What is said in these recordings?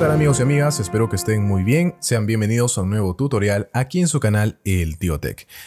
tal amigos y amigas? Espero que estén muy bien. Sean bienvenidos a un nuevo tutorial aquí en su canal El Tío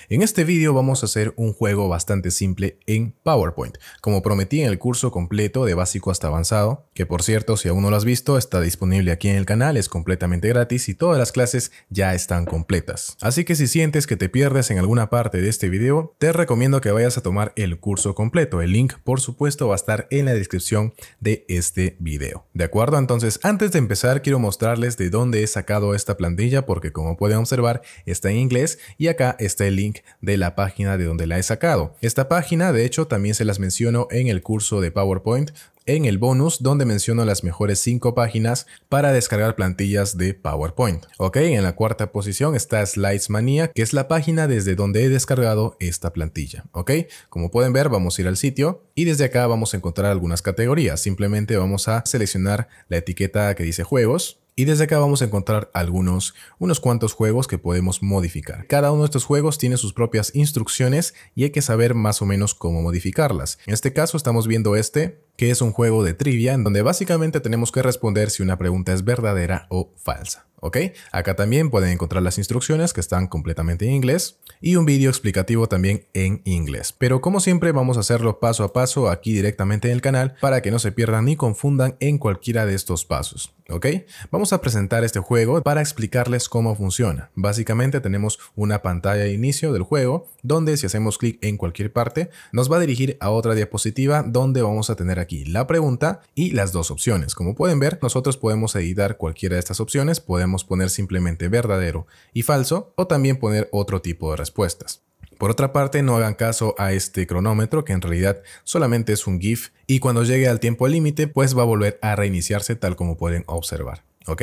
En este vídeo vamos a hacer un juego bastante simple en PowerPoint. Como prometí en el curso completo de básico hasta avanzado, que por cierto si aún no lo has visto está disponible aquí en el canal, es completamente gratis y todas las clases ya están completas. Así que si sientes que te pierdes en alguna parte de este vídeo, te recomiendo que vayas a tomar el curso completo. El link por supuesto va a estar en la descripción de este vídeo. ¿De acuerdo? Entonces antes de empezar quiero mostrarles de dónde he sacado esta plantilla porque como pueden observar está en inglés y acá está el link de la página de donde la he sacado. Esta página de hecho también se las menciono en el curso de PowerPoint en el bonus donde menciono las mejores 5 páginas para descargar plantillas de PowerPoint. Ok, en la cuarta posición está Slides manía que es la página desde donde he descargado esta plantilla. Ok, como pueden ver vamos a ir al sitio y desde acá vamos a encontrar algunas categorías. Simplemente vamos a seleccionar la etiqueta que dice juegos y desde acá vamos a encontrar algunos, unos cuantos juegos que podemos modificar. Cada uno de estos juegos tiene sus propias instrucciones y hay que saber más o menos cómo modificarlas. En este caso estamos viendo este, que es un juego de trivia en donde básicamente tenemos que responder si una pregunta es verdadera o falsa. ¿ok? Acá también pueden encontrar las instrucciones que están completamente en inglés y un vídeo explicativo también en inglés. Pero como siempre vamos a hacerlo paso a paso aquí directamente en el canal para que no se pierdan ni confundan en cualquiera de estos pasos, ¿ok? Vamos a presentar este juego para explicarles cómo funciona. Básicamente tenemos una pantalla de inicio del juego donde si hacemos clic en cualquier parte nos va a dirigir a otra diapositiva donde vamos a tener aquí la pregunta y las dos opciones. Como pueden ver, nosotros podemos editar cualquiera de estas opciones, podemos poner simplemente verdadero y falso o también poner otro tipo de respuestas. Por otra parte, no hagan caso a este cronómetro que en realidad solamente es un GIF y cuando llegue al tiempo límite pues va a volver a reiniciarse tal como pueden observar. ¿Ok?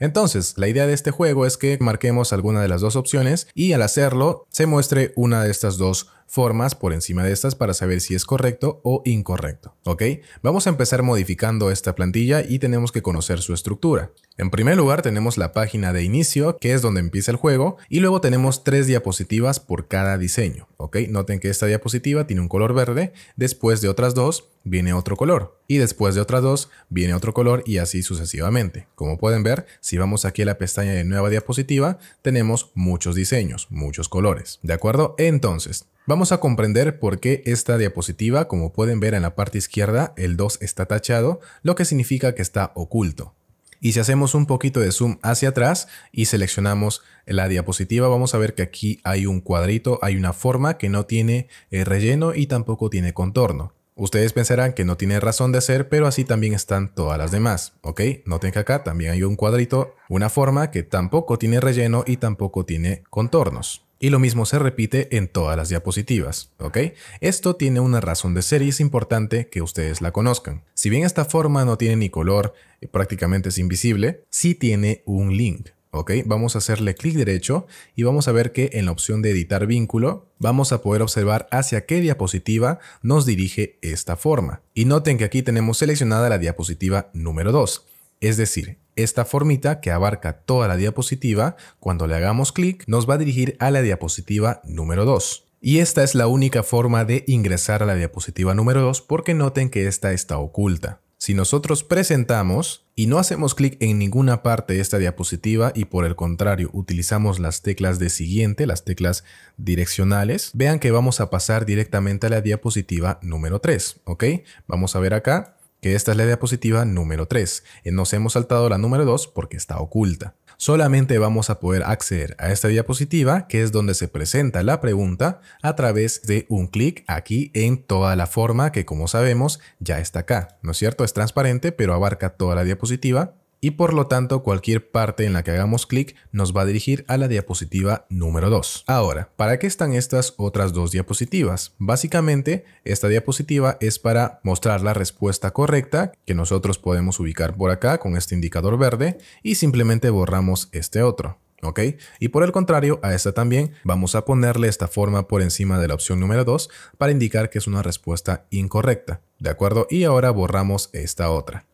Entonces, la idea de este juego es que marquemos alguna de las dos opciones y al hacerlo se muestre una de estas dos formas por encima de estas para saber si es correcto o incorrecto. ¿Ok? Vamos a empezar modificando esta plantilla y tenemos que conocer su estructura. En primer lugar tenemos la página de inicio, que es donde empieza el juego, y luego tenemos tres diapositivas por cada diseño. ¿ok? Noten que esta diapositiva tiene un color verde, después de otras dos viene otro color, y después de otras dos viene otro color y así sucesivamente. Como pueden ver, si vamos aquí a la pestaña de nueva diapositiva, tenemos muchos diseños, muchos colores. ¿De acuerdo? Entonces, Vamos a comprender por qué esta diapositiva, como pueden ver en la parte izquierda, el 2 está tachado, lo que significa que está oculto. Y si hacemos un poquito de zoom hacia atrás y seleccionamos la diapositiva, vamos a ver que aquí hay un cuadrito, hay una forma que no tiene eh, relleno y tampoco tiene contorno. Ustedes pensarán que no tiene razón de hacer pero así también están todas las demás, ¿ok? Noten que acá también hay un cuadrito, una forma que tampoco tiene relleno y tampoco tiene contornos. Y lo mismo se repite en todas las diapositivas, ¿ok? Esto tiene una razón de ser y es importante que ustedes la conozcan. Si bien esta forma no tiene ni color, eh, prácticamente es invisible, sí tiene un link. ¿ok? Vamos a hacerle clic derecho y vamos a ver que en la opción de editar vínculo vamos a poder observar hacia qué diapositiva nos dirige esta forma. Y noten que aquí tenemos seleccionada la diapositiva número 2. Es decir, esta formita que abarca toda la diapositiva, cuando le hagamos clic, nos va a dirigir a la diapositiva número 2. Y esta es la única forma de ingresar a la diapositiva número 2 porque noten que esta está oculta. Si nosotros presentamos y no hacemos clic en ninguna parte de esta diapositiva y por el contrario utilizamos las teclas de siguiente, las teclas direccionales, vean que vamos a pasar directamente a la diapositiva número 3, ¿ok? Vamos a ver acá, que esta es la diapositiva número 3. Eh, nos hemos saltado la número 2 porque está oculta. Solamente vamos a poder acceder a esta diapositiva, que es donde se presenta la pregunta, a través de un clic aquí en toda la forma que como sabemos ya está acá. ¿No es cierto? Es transparente, pero abarca toda la diapositiva y por lo tanto cualquier parte en la que hagamos clic nos va a dirigir a la diapositiva número 2. Ahora, ¿para qué están estas otras dos diapositivas? Básicamente, esta diapositiva es para mostrar la respuesta correcta que nosotros podemos ubicar por acá con este indicador verde y simplemente borramos este otro. ¿Ok? Y por el contrario, a esta también vamos a ponerle esta forma por encima de la opción número 2 para indicar que es una respuesta incorrecta. ¿De acuerdo? Y ahora borramos esta otra.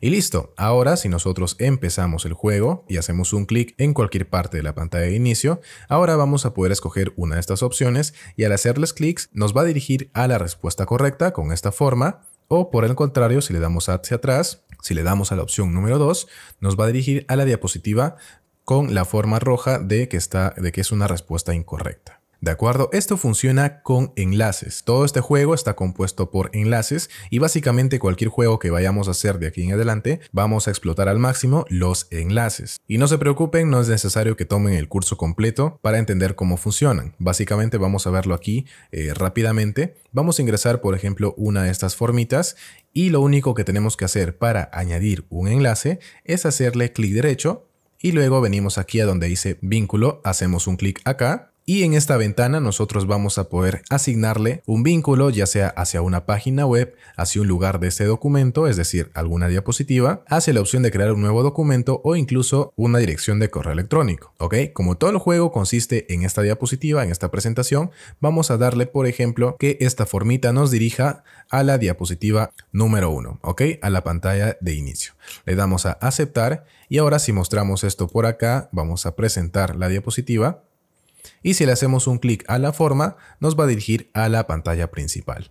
Y listo, ahora si nosotros empezamos el juego y hacemos un clic en cualquier parte de la pantalla de inicio, ahora vamos a poder escoger una de estas opciones y al hacerles clics nos va a dirigir a la respuesta correcta con esta forma o por el contrario, si le damos hacia atrás, si le damos a la opción número 2, nos va a dirigir a la diapositiva con la forma roja de que, está, de que es una respuesta incorrecta. ¿De acuerdo? Esto funciona con enlaces. Todo este juego está compuesto por enlaces y básicamente cualquier juego que vayamos a hacer de aquí en adelante, vamos a explotar al máximo los enlaces. Y no se preocupen, no es necesario que tomen el curso completo para entender cómo funcionan. Básicamente vamos a verlo aquí eh, rápidamente. Vamos a ingresar, por ejemplo, una de estas formitas y lo único que tenemos que hacer para añadir un enlace es hacerle clic derecho y luego venimos aquí a donde dice vínculo, hacemos un clic acá y en esta ventana nosotros vamos a poder asignarle un vínculo ya sea hacia una página web, hacia un lugar de este documento, es decir, alguna diapositiva, hacia la opción de crear un nuevo documento o incluso una dirección de correo electrónico. ¿Ok? Como todo el juego consiste en esta diapositiva, en esta presentación, vamos a darle, por ejemplo, que esta formita nos dirija a la diapositiva número 1, ¿ok? A la pantalla de inicio. Le damos a aceptar y ahora si mostramos esto por acá, vamos a presentar la diapositiva y si le hacemos un clic a la forma nos va a dirigir a la pantalla principal.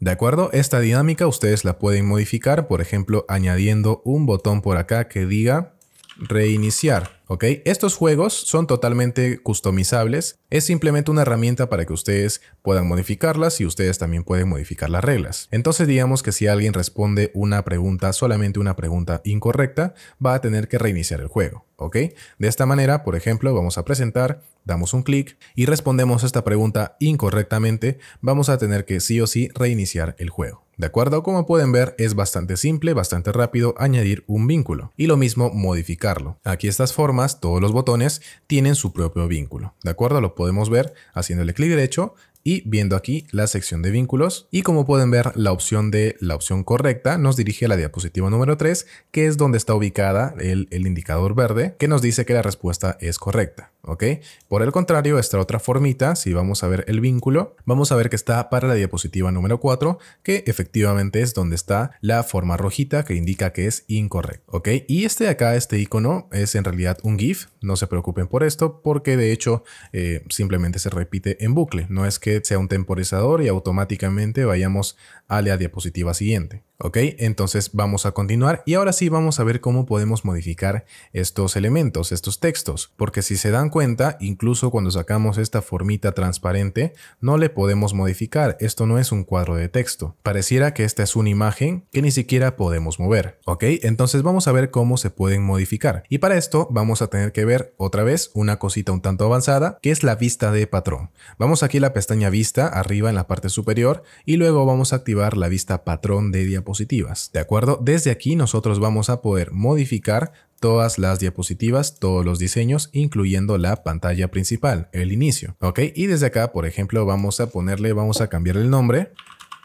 ¿De acuerdo? Esta dinámica ustedes la pueden modificar, por ejemplo, añadiendo un botón por acá que diga reiniciar. ¿ok? Estos juegos son totalmente customizables, es simplemente una herramienta para que ustedes puedan modificarlas y ustedes también pueden modificar las reglas. Entonces digamos que si alguien responde una pregunta, solamente una pregunta incorrecta, va a tener que reiniciar el juego, ¿ok? De esta manera, por ejemplo, vamos a presentar, damos un clic y respondemos esta pregunta incorrectamente, vamos a tener que sí o sí reiniciar el juego. ¿De acuerdo? Como pueden ver es bastante simple, bastante rápido añadir un vínculo y lo mismo modificarlo. Aquí estas formas todos los botones tienen su propio vínculo, ¿de acuerdo? Lo podemos ver haciéndole clic derecho y viendo aquí la sección de vínculos y como pueden ver la opción de la opción correcta nos dirige a la diapositiva número 3 que es donde está ubicada el, el indicador verde que nos dice que la respuesta es correcta. ¿ok? Por el contrario, esta otra formita, si vamos a ver el vínculo, vamos a ver que está para la diapositiva número 4, que efectivamente es donde está la forma rojita que indica que es incorrecto, ¿ok? Y este de acá, este icono, es en realidad un GIF, no se preocupen por esto, porque de hecho eh, simplemente se repite en bucle, no es que sea un temporizador y automáticamente vayamos a la diapositiva siguiente. ¿Ok? Entonces vamos a continuar y ahora sí vamos a ver cómo podemos modificar estos elementos, estos textos, porque si se dan cuenta, incluso cuando sacamos esta formita transparente, no le podemos modificar, esto no es un cuadro de texto. Pareciera que esta es una imagen que ni siquiera podemos mover, ¿ok? Entonces vamos a ver cómo se pueden modificar. Y para esto vamos a tener que ver otra vez una cosita un tanto avanzada, que es la vista de patrón. Vamos aquí a la pestaña vista, arriba en la parte superior, y luego vamos a activar la vista patrón de diapositivas, ¿de acuerdo? Desde aquí nosotros vamos a poder modificar todas las diapositivas, todos los diseños, incluyendo la pantalla principal, el inicio, ¿ok? Y desde acá, por ejemplo, vamos a ponerle, vamos a cambiar el nombre,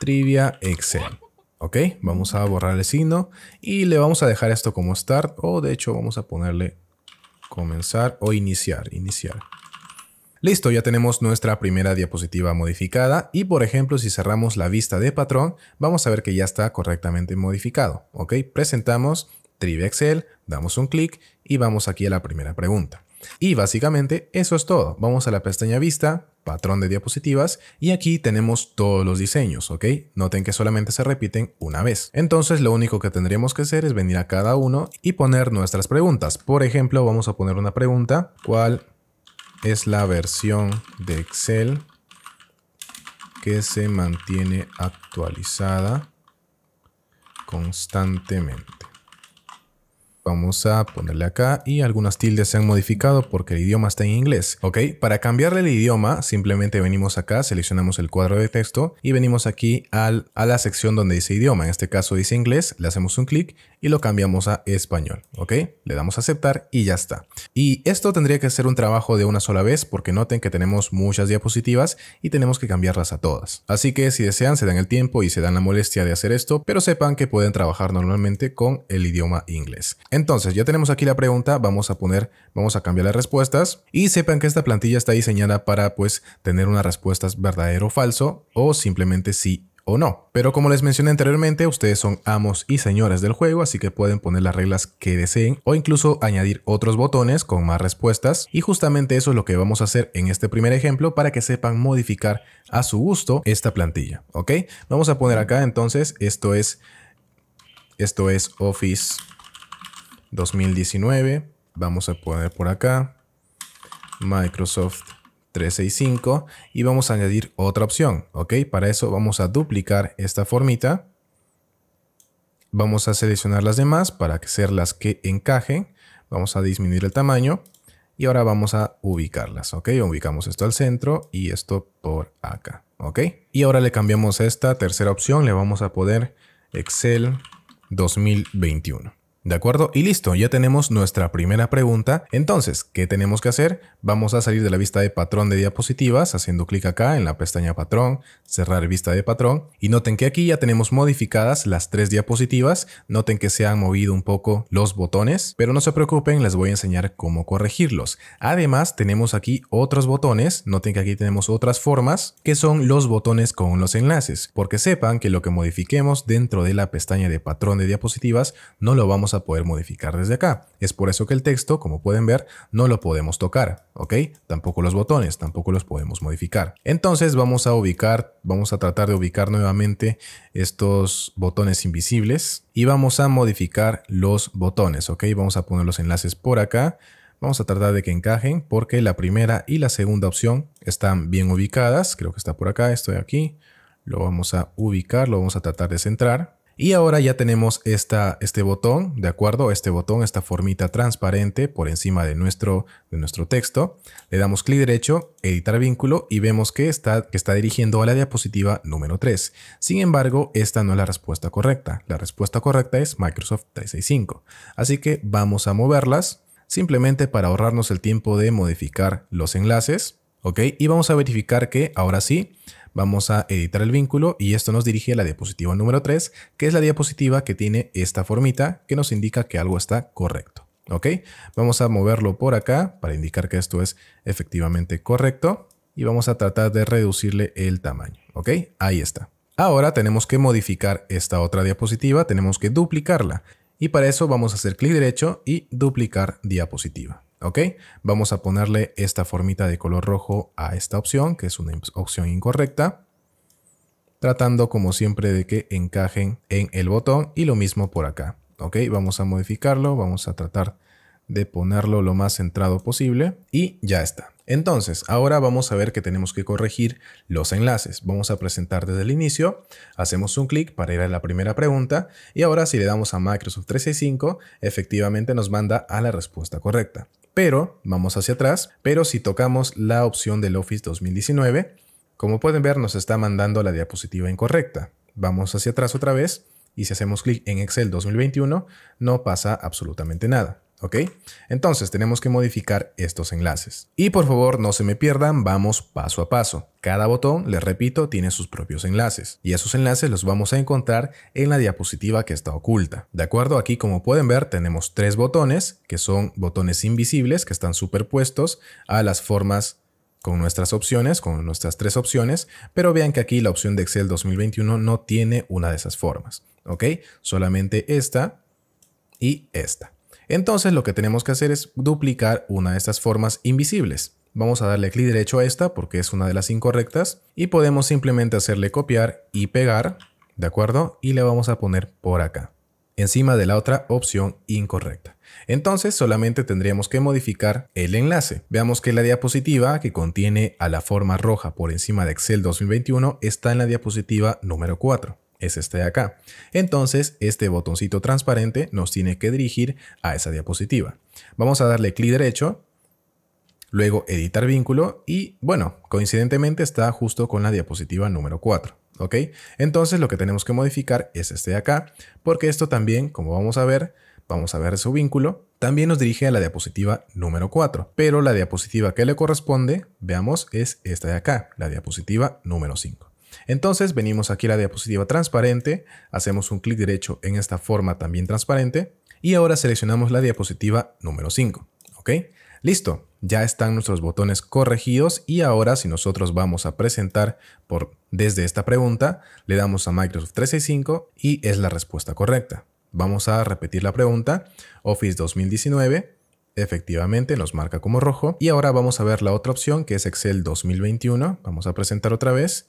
Trivia Excel. ¿Ok? Vamos a borrar el signo y le vamos a dejar esto como start o de hecho vamos a ponerle comenzar o iniciar, iniciar. Listo, ya tenemos nuestra primera diapositiva modificada y por ejemplo si cerramos la vista de patrón, vamos a ver que ya está correctamente modificado. ¿Ok? Presentamos Trivia Excel, damos un clic y vamos aquí a la primera pregunta. Y básicamente eso es todo. Vamos a la pestaña vista, patrón de diapositivas y aquí tenemos todos los diseños, ¿ok? Noten que solamente se repiten una vez. Entonces lo único que tendríamos que hacer es venir a cada uno y poner nuestras preguntas. Por ejemplo, vamos a poner una pregunta. ¿Cuál es la versión de Excel que se mantiene actualizada constantemente? Vamos a ponerle acá y algunas tildes se han modificado porque el idioma está en inglés. Ok, para cambiarle el idioma simplemente venimos acá, seleccionamos el cuadro de texto y venimos aquí al, a la sección donde dice idioma. En este caso dice inglés, le hacemos un clic y lo cambiamos a español. Ok, le damos a aceptar y ya está. Y esto tendría que ser un trabajo de una sola vez porque noten que tenemos muchas diapositivas y tenemos que cambiarlas a todas. Así que si desean se dan el tiempo y se dan la molestia de hacer esto, pero sepan que pueden trabajar normalmente con el idioma inglés. Entonces, ya tenemos aquí la pregunta, vamos a poner, vamos a cambiar las respuestas y sepan que esta plantilla está diseñada para pues tener unas respuestas verdadero o falso o simplemente sí o no. Pero como les mencioné anteriormente, ustedes son amos y señores del juego, así que pueden poner las reglas que deseen o incluso añadir otros botones con más respuestas. Y justamente eso es lo que vamos a hacer en este primer ejemplo para que sepan modificar a su gusto esta plantilla, ¿ok? Vamos a poner acá entonces, esto es, esto es Office 2019. Vamos a poner por acá Microsoft 365 y vamos a añadir otra opción, ¿ok? Para eso vamos a duplicar esta formita. Vamos a seleccionar las demás para que ser las que encajen. Vamos a disminuir el tamaño y ahora vamos a ubicarlas, ¿ok? Ubicamos esto al centro y esto por acá, ¿ok? Y ahora le cambiamos esta tercera opción, le vamos a poner Excel 2021. ¿De acuerdo? Y listo, ya tenemos nuestra primera pregunta. Entonces, ¿qué tenemos que hacer? Vamos a salir de la vista de patrón de diapositivas haciendo clic acá en la pestaña patrón, cerrar vista de patrón. Y noten que aquí ya tenemos modificadas las tres diapositivas. Noten que se han movido un poco los botones, pero no se preocupen, les voy a enseñar cómo corregirlos. Además, tenemos aquí otros botones. Noten que aquí tenemos otras formas, que son los botones con los enlaces, porque sepan que lo que modifiquemos dentro de la pestaña de patrón de diapositivas no lo vamos a a poder modificar desde acá. Es por eso que el texto, como pueden ver, no lo podemos tocar, ¿ok? Tampoco los botones, tampoco los podemos modificar. Entonces vamos a ubicar, vamos a tratar de ubicar nuevamente estos botones invisibles y vamos a modificar los botones, ¿ok? Vamos a poner los enlaces por acá. Vamos a tratar de que encajen porque la primera y la segunda opción están bien ubicadas. Creo que está por acá, estoy aquí. Lo vamos a ubicar, lo vamos a tratar de centrar. Y ahora ya tenemos esta, este botón, ¿de acuerdo? Este botón, esta formita transparente por encima de nuestro, de nuestro texto. Le damos clic derecho, editar vínculo y vemos que está, que está dirigiendo a la diapositiva número 3. Sin embargo, esta no es la respuesta correcta. La respuesta correcta es Microsoft 365. Así que vamos a moverlas simplemente para ahorrarnos el tiempo de modificar los enlaces. ¿Ok? Y vamos a verificar que ahora sí Vamos a editar el vínculo y esto nos dirige a la diapositiva número 3, que es la diapositiva que tiene esta formita que nos indica que algo está correcto. ¿Ok? Vamos a moverlo por acá para indicar que esto es efectivamente correcto y vamos a tratar de reducirle el tamaño. ¿Ok? Ahí está. Ahora tenemos que modificar esta otra diapositiva, tenemos que duplicarla y para eso vamos a hacer clic derecho y duplicar diapositiva. ¿Ok? Vamos a ponerle esta formita de color rojo a esta opción, que es una opción incorrecta. Tratando como siempre de que encajen en el botón y lo mismo por acá. ¿Ok? Vamos a modificarlo, vamos a tratar de ponerlo lo más centrado posible y ya está. Entonces, ahora vamos a ver que tenemos que corregir los enlaces. Vamos a presentar desde el inicio, hacemos un clic para ir a la primera pregunta y ahora si le damos a Microsoft 365, efectivamente nos manda a la respuesta correcta. Pero, vamos hacia atrás, pero si tocamos la opción del Office 2019, como pueden ver nos está mandando la diapositiva incorrecta. Vamos hacia atrás otra vez y si hacemos clic en Excel 2021 no pasa absolutamente nada. ¿Ok? Entonces tenemos que modificar estos enlaces. Y por favor no se me pierdan, vamos paso a paso. Cada botón, les repito, tiene sus propios enlaces y esos enlaces los vamos a encontrar en la diapositiva que está oculta. De acuerdo, aquí como pueden ver tenemos tres botones que son botones invisibles que están superpuestos a las formas con nuestras opciones, con nuestras tres opciones, pero vean que aquí la opción de Excel 2021 no tiene una de esas formas, ¿ok? Solamente esta y esta. Entonces lo que tenemos que hacer es duplicar una de estas formas invisibles. Vamos a darle clic derecho a esta porque es una de las incorrectas y podemos simplemente hacerle copiar y pegar, ¿de acuerdo? Y le vamos a poner por acá, encima de la otra opción incorrecta. Entonces solamente tendríamos que modificar el enlace. Veamos que la diapositiva que contiene a la forma roja por encima de Excel 2021 está en la diapositiva número 4 es este de acá. Entonces, este botoncito transparente nos tiene que dirigir a esa diapositiva. Vamos a darle clic derecho, luego editar vínculo y, bueno, coincidentemente está justo con la diapositiva número 4. ¿Ok? Entonces lo que tenemos que modificar es este de acá, porque esto también, como vamos a ver, vamos a ver su vínculo, también nos dirige a la diapositiva número 4, pero la diapositiva que le corresponde, veamos, es esta de acá, la diapositiva número 5. Entonces venimos aquí a la diapositiva transparente, hacemos un clic derecho en esta forma también transparente y ahora seleccionamos la diapositiva número 5. ¿Ok? Listo, ya están nuestros botones corregidos y ahora si nosotros vamos a presentar por desde esta pregunta, le damos a Microsoft 365 y es la respuesta correcta. Vamos a repetir la pregunta, Office 2019, efectivamente nos marca como rojo. Y ahora vamos a ver la otra opción que es Excel 2021. Vamos a presentar otra vez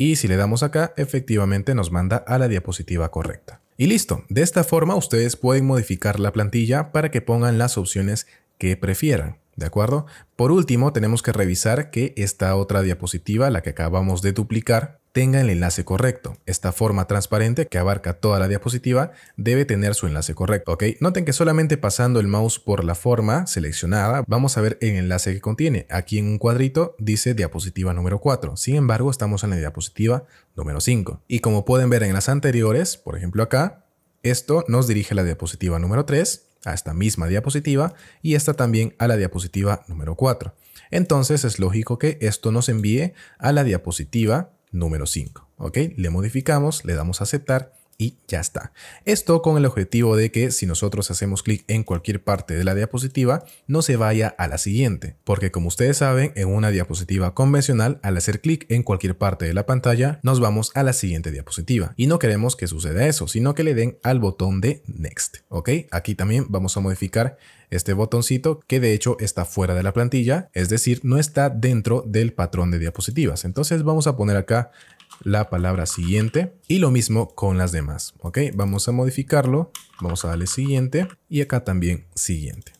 y si le damos acá, efectivamente nos manda a la diapositiva correcta. Y listo, de esta forma ustedes pueden modificar la plantilla para que pongan las opciones que prefieran. ¿De acuerdo? Por último, tenemos que revisar que esta otra diapositiva, la que acabamos de duplicar, tenga el enlace correcto. Esta forma transparente que abarca toda la diapositiva debe tener su enlace correcto, ¿ok? Noten que solamente pasando el mouse por la forma seleccionada, vamos a ver el enlace que contiene. Aquí en un cuadrito dice diapositiva número 4. Sin embargo, estamos en la diapositiva número 5. Y como pueden ver en las anteriores, por ejemplo acá, esto nos dirige a la diapositiva número 3, a esta misma diapositiva y esta también a la diapositiva número 4. Entonces es lógico que esto nos envíe a la diapositiva número 5. ¿ok? Le modificamos, le damos a aceptar y ya está. Esto con el objetivo de que si nosotros hacemos clic en cualquier parte de la diapositiva, no se vaya a la siguiente, porque como ustedes saben, en una diapositiva convencional, al hacer clic en cualquier parte de la pantalla, nos vamos a la siguiente diapositiva. Y no queremos que suceda eso, sino que le den al botón de Next, ¿ok? Aquí también vamos a modificar este botoncito que de hecho está fuera de la plantilla, es decir, no está dentro del patrón de diapositivas. Entonces vamos a poner acá la palabra siguiente y lo mismo con las demás, ¿ok? Vamos a modificarlo, vamos a darle siguiente y acá también siguiente.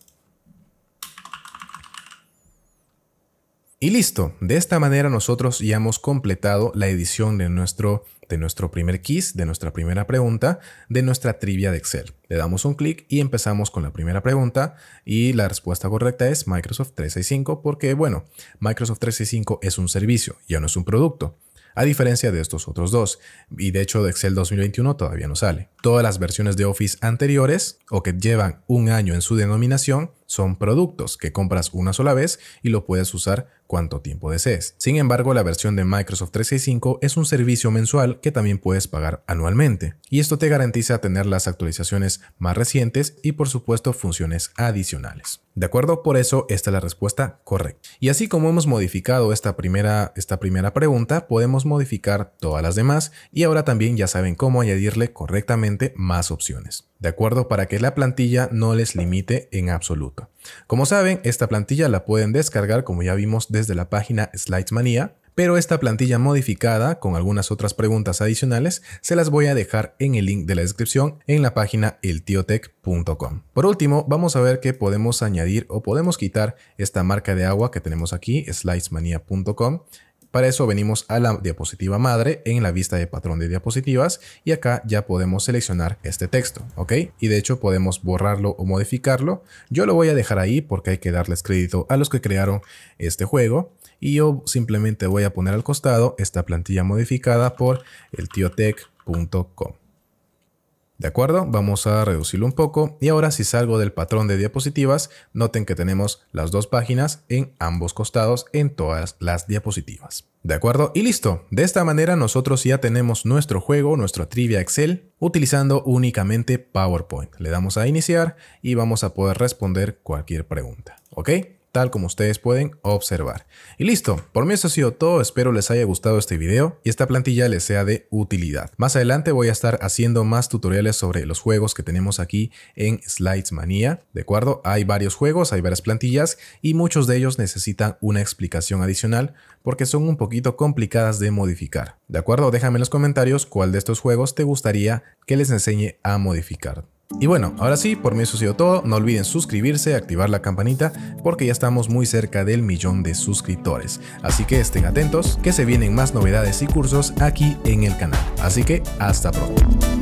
Y listo, de esta manera nosotros ya hemos completado la edición de nuestro, de nuestro primer quiz, de nuestra primera pregunta, de nuestra trivia de Excel. Le damos un clic y empezamos con la primera pregunta y la respuesta correcta es Microsoft 365 porque, bueno, Microsoft 365 es un servicio, ya no es un producto a diferencia de estos otros dos. Y de hecho de Excel 2021 todavía no sale. Todas las versiones de Office anteriores o que llevan un año en su denominación son productos que compras una sola vez y lo puedes usar cuanto tiempo desees. Sin embargo, la versión de Microsoft 365 es un servicio mensual que también puedes pagar anualmente. Y esto te garantiza tener las actualizaciones más recientes y por supuesto funciones adicionales. ¿De acuerdo? Por eso esta es la respuesta correcta. Y así como hemos modificado esta primera, esta primera pregunta, podemos modificar todas las demás y ahora también ya saben cómo añadirle correctamente más opciones. ¿De acuerdo? Para que la plantilla no les limite en absoluto. Como saben, esta plantilla la pueden descargar como ya vimos desde la página Slidesmania, pero esta plantilla modificada con algunas otras preguntas adicionales se las voy a dejar en el link de la descripción en la página eltio.tech.com. Por último, vamos a ver qué podemos añadir o podemos quitar esta marca de agua que tenemos aquí, slidesmania.com, para eso venimos a la diapositiva madre en la vista de patrón de diapositivas y acá ya podemos seleccionar este texto, ¿ok? Y de hecho podemos borrarlo o modificarlo. Yo lo voy a dejar ahí porque hay que darles crédito a los que crearon este juego y yo simplemente voy a poner al costado esta plantilla modificada por eltiotech.com. ¿De acuerdo? Vamos a reducirlo un poco y ahora si salgo del patrón de diapositivas, noten que tenemos las dos páginas en ambos costados en todas las diapositivas. ¿De acuerdo? Y listo. De esta manera nosotros ya tenemos nuestro juego, nuestra trivia Excel, utilizando únicamente PowerPoint. Le damos a iniciar y vamos a poder responder cualquier pregunta. ¿Ok? tal como ustedes pueden observar. Y listo, por mí eso ha sido todo, espero les haya gustado este video y esta plantilla les sea de utilidad. Más adelante voy a estar haciendo más tutoriales sobre los juegos que tenemos aquí en Slides Manía, ¿de acuerdo? Hay varios juegos, hay varias plantillas y muchos de ellos necesitan una explicación adicional porque son un poquito complicadas de modificar, ¿de acuerdo? Déjame en los comentarios cuál de estos juegos te gustaría que les enseñe a modificar. Y bueno, ahora sí, por mí eso ha sido todo. No olviden suscribirse, activar la campanita, porque ya estamos muy cerca del millón de suscriptores. Así que estén atentos, que se vienen más novedades y cursos aquí en el canal. Así que hasta pronto.